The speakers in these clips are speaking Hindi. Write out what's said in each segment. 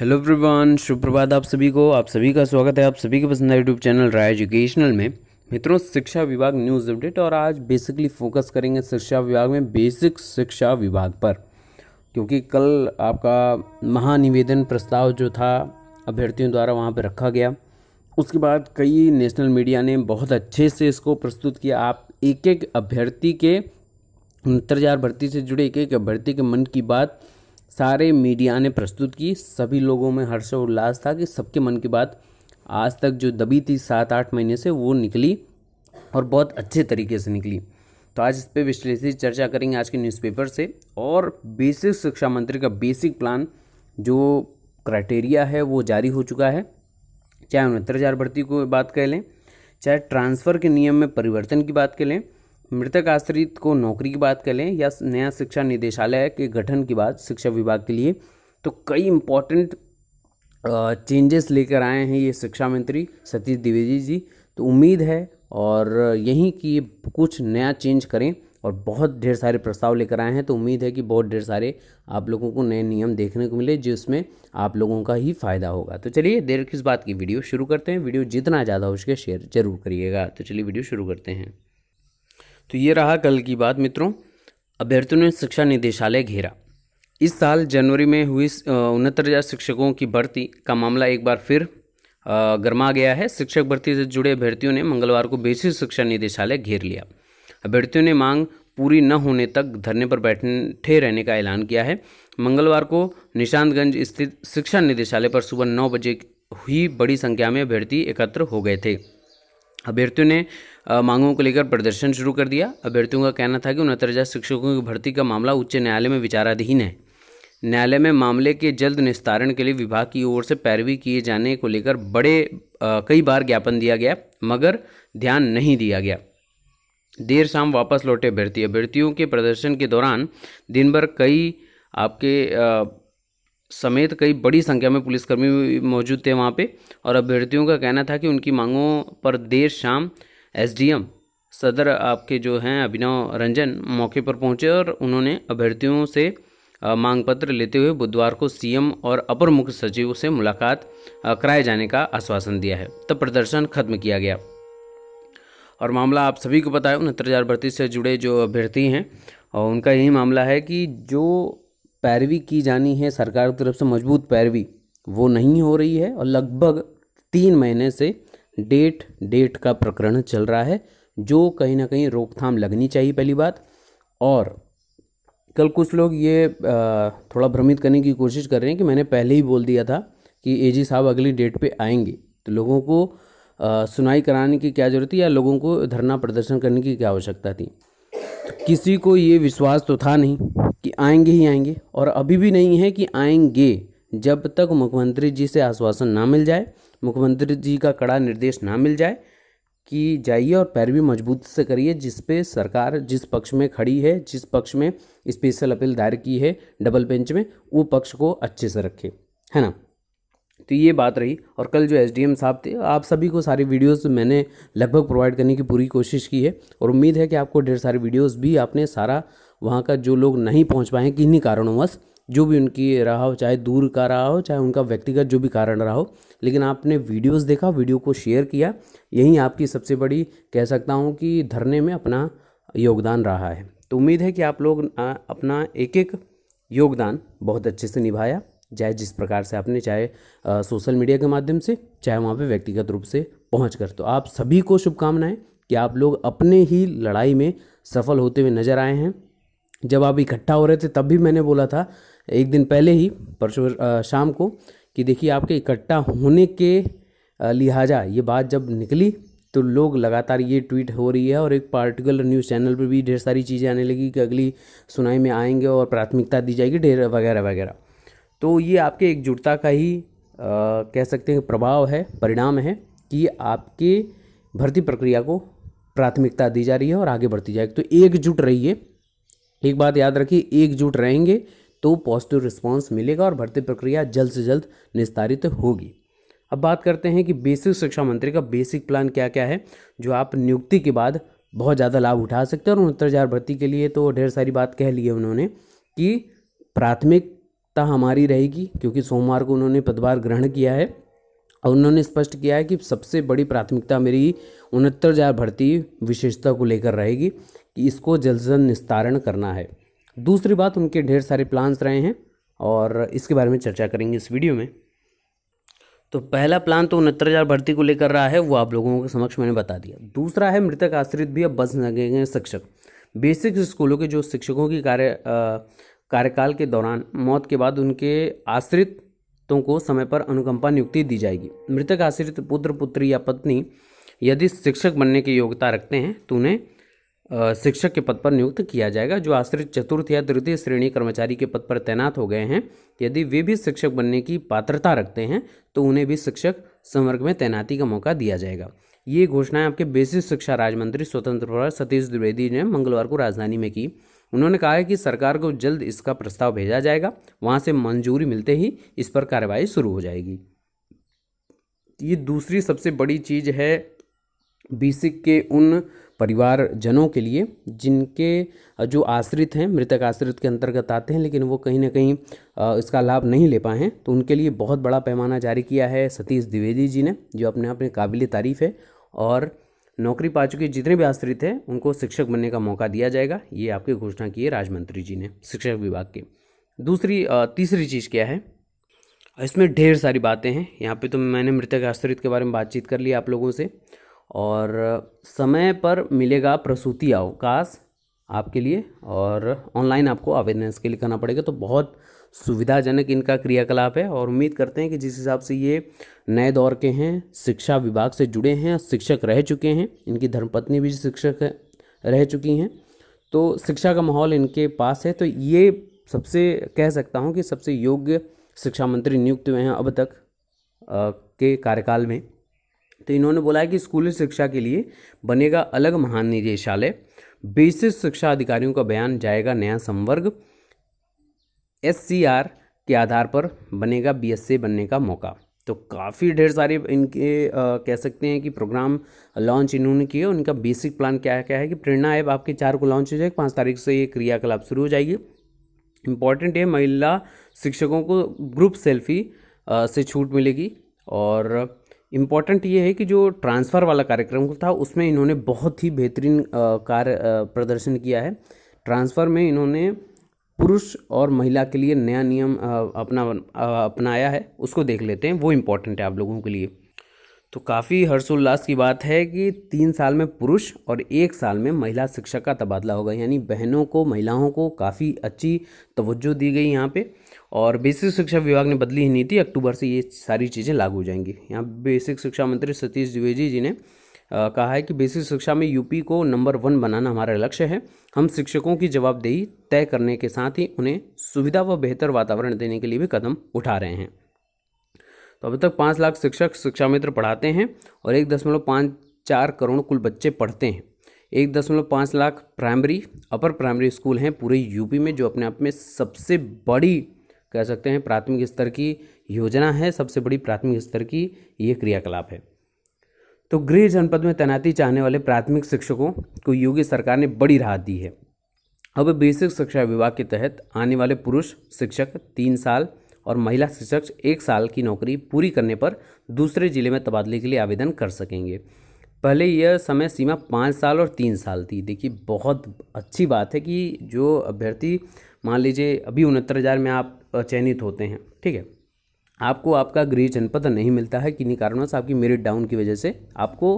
हेलो एवरीवन सुप्रभात आप सभी को आप सभी का स्वागत है आप सभी के पसंद यूट्यूब चैनल राय एजुकेशनल में मित्रों शिक्षा विभाग न्यूज़ अपडेट और आज बेसिकली फोकस करेंगे शिक्षा विभाग में बेसिक शिक्षा विभाग पर क्योंकि कल आपका महानिवेदन प्रस्ताव जो था अभ्यर्थियों द्वारा वहाँ पर रखा गया उसके बाद कई नेशनल मीडिया ने बहुत अच्छे से इसको प्रस्तुत किया आप एक एक अभ्यर्थी के अंतर्जार भर्ती से जुड़े एक एक अभ्यर्थी के मन की बात सारे मीडिया ने प्रस्तुत की सभी लोगों में हर्ष और उल्लास था कि सबके मन की बात आज तक जो दबी थी सात आठ महीने से वो निकली और बहुत अच्छे तरीके से निकली तो आज इस पर विश्लेषित चर्चा करेंगे आज के न्यूज़पेपर से और बेसिक शिक्षा मंत्री का बेसिक प्लान जो क्राइटेरिया है वो जारी हो चुका है चाहे उनहत्तर हज़ार भर्ती को बात कर लें चाहे ट्रांसफ़र के नियम में परिवर्तन की बात कर लें मृतक आश्रित को नौकरी की बात कर लें या नया शिक्षा निदेशालय के गठन की बात शिक्षा विभाग के लिए तो कई इम्पॉर्टेंट चेंजेस लेकर आए हैं ये शिक्षा मंत्री सतीश द्विवेदी जी तो उम्मीद है और यहीं कि कुछ नया चेंज करें और बहुत ढेर सारे प्रस्ताव लेकर आए हैं तो उम्मीद है कि बहुत ढेर सारे आप लोगों को नए नियम देखने को मिले जिसमें आप लोगों का ही फायदा होगा तो चलिए देर किस बात की वीडियो शुरू करते हैं वीडियो जितना ज़्यादा हो सके शेयर जरूर करिएगा तो चलिए वीडियो शुरू करते हैं तो ये रहा कल की बात मित्रों अभ्यर्थियों ने शिक्षा निदेशालय घेरा इस साल जनवरी में हुई उनहत्तर हज़ार शिक्षकों की भर्ती का मामला एक बार फिर गर्मा गया है शिक्षक भर्ती से जुड़े अभ्यर्थियों ने मंगलवार को बेसिक शिक्षा निदेशालय घेर लिया अभ्यर्थियों ने मांग पूरी न होने तक धरने पर बैठे रहने का ऐलान किया है मंगलवार को निशांतगंज स्थित शिक्षा निदेशालय पर सुबह नौ बजे हुई बड़ी संख्या में अभ्यर्थी एकत्र हो गए थे अभ्यर्थियों ने मांगों को लेकर प्रदर्शन शुरू कर दिया अभ्यर्थियों का कहना था कि उनहत्तर हज़ार शिक्षकों की भर्ती का मामला उच्च न्यायालय में विचाराधीन है न्यायालय में मामले के जल्द निस्तारण के लिए विभाग की ओर से पैरवी किए जाने को लेकर बड़े आ, कई बार ज्ञापन दिया गया मगर ध्यान नहीं दिया गया देर शाम वापस लौटे अभ्यर्थी अभ्यर्थियों के प्रदर्शन के दौरान दिन भर कई आपके आ, समेत कई बड़ी संख्या में पुलिसकर्मी मौजूद थे वहाँ पे और अभ्यर्थियों का कहना था कि उनकी मांगों पर देर शाम एसडीएम सदर आपके जो हैं अभिनव रंजन मौके पर पहुँचे और उन्होंने अभ्यर्थियों से मांग पत्र लेते हुए बुधवार को सीएम और अपर मुख्य सचिव से मुलाकात कराए जाने का आश्वासन दिया है तब प्रदर्शन खत्म किया गया और मामला आप सभी को पता है उनहत्तर हज़ार भर्ती से जुड़े जो अभ्यर्थी हैं और उनका यही मामला है कि जो पैरवी की जानी है सरकार की तरफ से मजबूत पैरवी वो नहीं हो रही है और लगभग तीन महीने से डेट डेट का प्रकरण चल रहा है जो कहीं ना कहीं रोकथाम लगनी चाहिए पहली बात और कल कुछ लोग ये थोड़ा भ्रमित करने की कोशिश कर रहे हैं कि मैंने पहले ही बोल दिया था कि जी साहब अगली डेट पे आएंगे तो लोगों को सुनाई कराने की क्या ज़रूरत थी या लोगों को धरना प्रदर्शन करने की क्या आवश्यकता थी किसी को ये विश्वास तो था नहीं कि आएंगे ही आएंगे और अभी भी नहीं है कि आएंगे जब तक मुख्यमंत्री जी से आश्वासन ना मिल जाए मुख्यमंत्री जी का कड़ा निर्देश ना मिल जाए कि जाइए और पैरवी मजबूत से करिए जिस पे सरकार जिस पक्ष में खड़ी है जिस पक्ष में स्पेशल अपील दायर की है डबल बेंच में वो पक्ष को अच्छे से रखे है ना तो ये बात रही और कल जो एस साहब थे आप सभी को सारी वीडियोस मैंने लगभग प्रोवाइड करने की पूरी कोशिश की है और उम्मीद है कि आपको ढेर सारी वीडियोस भी आपने सारा वहाँ का जो लोग नहीं पहुँच पाए किन्हीं कारणवश जो भी उनकी रहा हो चाहे दूर का रहा हो चाहे उनका व्यक्तिगत जो भी कारण रहा हो लेकिन आपने वीडियोस देखा वीडियो को शेयर किया यही आपकी सबसे बड़ी कह सकता हूँ कि धरने में अपना योगदान रहा है तो उम्मीद है कि आप लोग अपना एक एक योगदान बहुत अच्छे से निभाया चाहे जिस प्रकार से आपने चाहे सोशल मीडिया के माध्यम से चाहे वहाँ पे व्यक्तिगत रूप से पहुँच कर तो आप सभी को शुभकामनाएं कि आप लोग अपने ही लड़ाई में सफल होते हुए नज़र आए हैं जब आप इकट्ठा हो रहे थे तब भी मैंने बोला था एक दिन पहले ही परसों शाम को कि देखिए आपके इकट्ठा होने के लिहाजा ये बात जब निकली तो लोग लगातार ये ट्वीट हो रही है और एक पार्टिकुलर न्यूज़ चैनल पर भी ढेर सारी चीज़ें आने लगी कि अगली सुनाई में आएंगे और प्राथमिकता दी जाएगी ढेर वगैरह वगैरह तो ये आपके एकजुटता का ही आ, कह सकते हैं प्रभाव है परिणाम है कि आपके भर्ती प्रक्रिया को प्राथमिकता दी जा रही है और आगे बढ़ती जाएगी तो एकजुट रहिए एक बात याद रखिए एकजुट रहेंगे तो पॉजिटिव रिस्पांस मिलेगा और भर्ती प्रक्रिया जल्द से जल्द निस्तारित होगी अब बात करते हैं कि बेसिक शिक्षा मंत्री का बेसिक प्लान क्या क्या है जो आप नियुक्ति के बाद बहुत ज़्यादा लाभ उठा सकते हैं और उनहत्तर हज़ार भर्ती के लिए तो ढेर सारी बात कह ली है उन्होंने कि प्राथमिक ता हमारी रहेगी क्योंकि सोमवार को उन्होंने पदभार ग्रहण किया है और उन्होंने स्पष्ट किया है कि सबसे बड़ी प्राथमिकता मेरी उनहत्तर हज़ार भर्ती विशेषता को लेकर रहेगी कि इसको जल्द से जल्द निस्तारण करना है दूसरी बात उनके ढेर सारे प्लान्स रहे हैं और इसके बारे में चर्चा करेंगे इस वीडियो में तो पहला प्लान तो उनहत्तर हज़ार भर्ती को लेकर रहा है वो आप लोगों के समक्ष मैंने बता दिया दूसरा है मृतक आश्रित भी अब बस लगेंगे शिक्षक बेसिक स्कूलों के जो शिक्षकों की कार्य कार्यकाल के दौरान मौत के बाद उनके आश्रितों को समय पर अनुकंपा नियुक्ति दी जाएगी मृतक आश्रित पुत्र पुत्री या पत्नी यदि शिक्षक बनने की योग्यता रखते हैं तो उन्हें शिक्षक के पद पर नियुक्त किया जाएगा जो आश्रित चतुर्थ या तृतीय श्रेणी कर्मचारी के पद पर तैनात हो गए हैं यदि वे भी शिक्षक बनने की पात्रता रखते हैं तो उन्हें भी शिक्षक संवर्ग में तैनाती का मौका दिया जाएगा ये घोषणाएं आपके बेसिक शिक्षा राज्य मंत्री स्वतंत्र प्रभार सतीश द्विवेदी ने मंगलवार को राजधानी में की उन्होंने कहा है कि सरकार को जल्द इसका प्रस्ताव भेजा जाएगा वहाँ से मंजूरी मिलते ही इस पर कार्रवाई शुरू हो जाएगी ये दूसरी सबसे बड़ी चीज़ है बीसिक के उन परिवार जनों के लिए जिनके जो आश्रित हैं मृतक आश्रित के अंतर्गत आते हैं लेकिन वो कहीं ना कहीं इसका लाभ नहीं ले पाए हैं तो उनके लिए बहुत बड़ा पैमाना जारी किया है सतीश द्विवेदी जी ने जो अपने आप में काबिल तारीफ़ है और नौकरी पा चुके जितने भी आश्रित हैं उनको शिक्षक बनने का मौका दिया जाएगा ये आपकी घोषणा की है राजमंत्री जी ने शिक्षक विभाग के दूसरी तीसरी चीज़ क्या है इसमें ढेर सारी बातें हैं यहाँ पे तो मैंने मृतक आश्रित के बारे में बातचीत कर ली आप लोगों से और समय पर मिलेगा प्रसूति अवकाश आपके लिए और ऑनलाइन आपको आवेदन इसके लिए करना पड़ेगा तो बहुत सुविधाजनक इनका क्रियाकलाप है और उम्मीद करते हैं कि जिस हिसाब से ये नए दौर के हैं शिक्षा विभाग से जुड़े हैं शिक्षक रह चुके हैं इनकी धर्मपत्नी भी शिक्षक रह चुकी हैं तो शिक्षा का माहौल इनके पास है तो ये सबसे कह सकता हूँ कि सबसे योग्य शिक्षा मंत्री नियुक्त हुए हैं अब तक के कार्यकाल में तो इन्होंने बोला है कि स्कूली शिक्षा के लिए बनेगा अलग महानिदेशालय बेसिस शिक्षा अधिकारियों का बयान जाएगा नया संवर्ग एस के आधार पर बनेगा बी बनने का मौका तो काफ़ी ढेर सारे इनके आ, कह सकते हैं कि प्रोग्राम लॉन्च इन्होंने किए उनका बेसिक प्लान क्या क्या है कि प्रेरणा ऐप आपके चार को लॉन्च हो जाएगी पाँच तारीख से ये क्रियाकलाप शुरू हो जाएगी इम्पॉर्टेंट है महिला शिक्षकों को ग्रुप सेल्फी आ, से छूट मिलेगी और इम्पॉर्टेंट ये है कि जो ट्रांसफ़र वाला कार्यक्रम था उसमें इन्होंने बहुत ही बेहतरीन कार्य प्रदर्शन किया है ट्रांसफ़र में इन्होंने पुरुष और महिला के लिए नया नियम अपना अपनाया है उसको देख लेते हैं वो इम्पोर्टेंट है आप लोगों के लिए तो काफ़ी हर्षोल्लास की बात है कि तीन साल में पुरुष और एक साल में महिला शिक्षक का तबादला होगा यानी बहनों को महिलाओं को काफ़ी अच्छी तवज्जो दी गई यहाँ पर और बेसिक शिक्षा विभाग ने बदली ही नीति अक्टूबर से ये सारी चीज़ें लागू हो जाएंगी यहाँ बेसिक शिक्षा मंत्री सतीश द्विवेदी जी ने आ, कहा है कि बेसिक शिक्षा में यूपी को नंबर वन बनाना हमारा लक्ष्य है हम शिक्षकों की जवाबदेही तय करने के साथ ही उन्हें सुविधा व बेहतर वातावरण देने के लिए भी कदम उठा रहे हैं तो अभी तक पाँच लाख शिक्षक शिक्षा मित्र पढ़ाते हैं और एक दशमलव पाँच चार करोड़ कुल बच्चे पढ़ते हैं एक दशमलव पाँच lakh primary upper primary school हैं पूरे यूपी में जो अपने आप में सबसे बड़ी कह सकते हैं प्राथमिक स्तर की योजना है सबसे बड़ी प्राथमिक स्तर की ये क्रियाकलाप है तो गृह जनपद में तैनाती चाहने वाले प्राथमिक शिक्षकों को योगी सरकार ने बड़ी राहत दी है अब बेसिक शिक्षा विभाग के तहत आने वाले पुरुष शिक्षक तीन साल और महिला शिक्षक एक साल की नौकरी पूरी करने पर दूसरे जिले में तबादले के लिए आवेदन कर सकेंगे पहले यह समय सीमा पाँच साल और तीन साल थी देखिए बहुत अच्छी बात है कि जो अभ्यर्थी मान लीजिए अभी उनहत्तर हज़ार में आप चयनित होते हैं ठीक है आपको आपका गृह जनपद नहीं मिलता है किन्हीं कारणों से आपकी मेरिट डाउन की वजह से आपको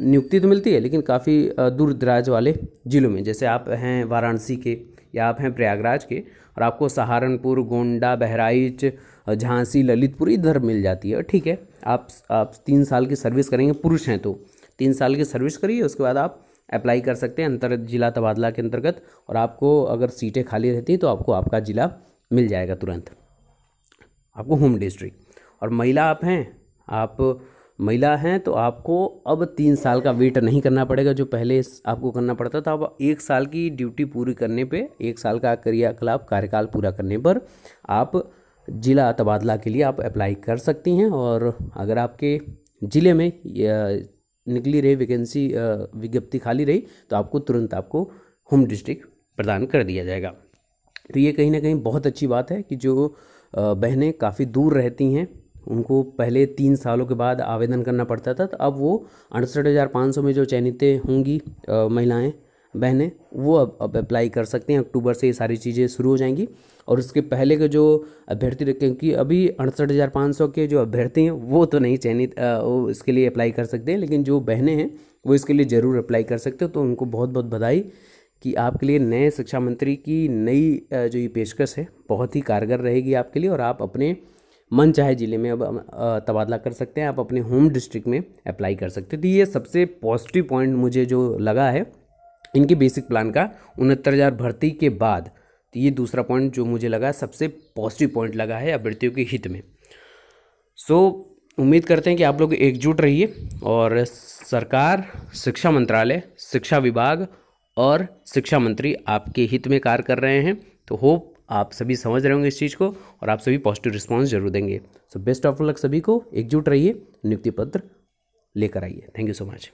नियुक्ति तो मिलती है लेकिन काफ़ी दूर दराज वाले ज़िलों में जैसे आप हैं वाराणसी के या आप हैं प्रयागराज के और आपको सहारनपुर गोंडा बहराइच झांसी ललितपुर इधर मिल जाती है ठीक है आप आप तीन साल की सर्विस करेंगे पुरुष हैं तो तीन साल की सर्विस करिए उसके बाद आप अप्लाई कर सकते हैं अंतर जिला तबादला के अंतर्गत और आपको अगर सीटें खाली रहती हैं तो आपको आपका ज़िला मिल जाएगा तुरंत आपको होम डिस्ट्रिक्ट और महिला आप हैं आप महिला हैं तो आपको अब तीन साल का वेट नहीं करना पड़ेगा जो पहले आपको करना पड़ता था अब एक साल की ड्यूटी पूरी करने पे एक साल का क्रियाकलाप कार्यकाल पूरा करने पर आप ज़िला तबादला के लिए आप अप्लाई कर सकती हैं और अगर आपके ज़िले में निकली रही वैकेंसी विज्ञप्ति खाली रही तो आपको तुरंत आपको होम डिस्ट्रिक्ट प्रदान कर दिया जाएगा तो ये कहीं ना कहीं बहुत अच्छी बात है कि जो बहनें काफ़ी दूर रहती हैं उनको पहले तीन सालों के बाद आवेदन करना पड़ता था तो अब वो अड़सठ हज़ार पाँच सौ में जो चयनित होंगी महिलाएं बहनें वो अब अब अप्लाई कर सकते हैं अक्टूबर से ये सारी चीज़ें शुरू हो जाएंगी और उसके पहले के जो अभ्यर्थी रखे क्योंकि अभी अड़सठ हज़ार पाँच सौ के जो अभ्यर्थी हैं वो तो नहीं चयनित वो इसके लिए अप्लाई कर सकते हैं लेकिन जो बहनें हैं वो इसके लिए ज़रूर अप्लाई कर सकते हो तो उनको बहुत बहुत बधाई कि आपके लिए नए शिक्षा मंत्री की नई जो ये पेशकश है बहुत ही कारगर रहेगी आपके लिए और आप अपने मन चाहे ज़िले में अब तबादला कर सकते हैं आप अपने होम डिस्ट्रिक्ट में अप्लाई कर सकते हैं तो ये सबसे पॉजिटिव पॉइंट मुझे जो लगा है इनके बेसिक प्लान का उनहत्तर हज़ार भर्ती के बाद तो ये दूसरा पॉइंट जो मुझे लगा सबसे पॉजिटिव पॉइंट लगा है अभ्यर्थियों के हित में सो so, उम्मीद करते हैं कि आप लोग एकजुट रहिए और सरकार शिक्षा मंत्रालय शिक्षा विभाग और शिक्षा मंत्री आपके हित में कार्य कर रहे हैं तो होप आप सभी समझ रहे होंगे इस चीज़ को और आप सभी पॉजिटिव रिस्पॉन्स जरूर देंगे सो बेस्ट ऑफ लक सभी को एकजुट रहिए नियुक्ति पत्र लेकर आइए थैंक यू सो मच